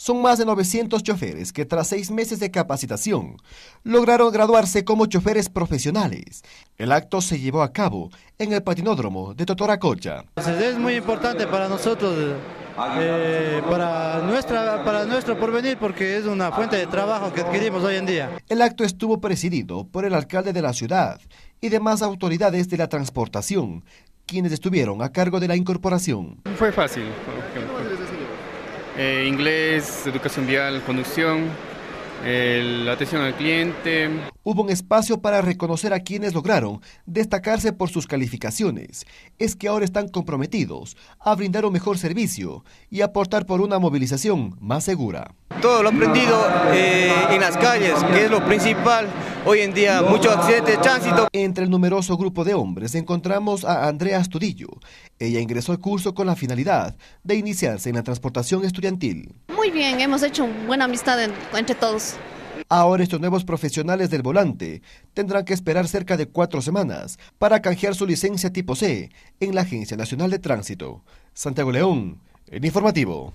Son más de 900 choferes que tras seis meses de capacitación lograron graduarse como choferes profesionales. El acto se llevó a cabo en el patinódromo de Totora Totoracocha. Es muy importante para nosotros, eh, para, nuestra, para nuestro porvenir, porque es una fuente de trabajo que adquirimos hoy en día. El acto estuvo presidido por el alcalde de la ciudad y demás autoridades de la transportación, quienes estuvieron a cargo de la incorporación. Fue fácil, eh, inglés, educación vial, conducción, la atención al cliente. Hubo un espacio para reconocer a quienes lograron destacarse por sus calificaciones. Es que ahora están comprometidos a brindar un mejor servicio y aportar por una movilización más segura. Todo lo aprendido eh, en las calles, que es lo principal, hoy en día muchos accidentes de tránsito. Entre el numeroso grupo de hombres encontramos a Andrea Astudillo. Ella ingresó al curso con la finalidad de iniciarse en la transportación estudiantil. Muy bien, hemos hecho buena amistad entre todos. Ahora estos nuevos profesionales del volante tendrán que esperar cerca de cuatro semanas para canjear su licencia tipo C en la Agencia Nacional de Tránsito. Santiago León, El informativo.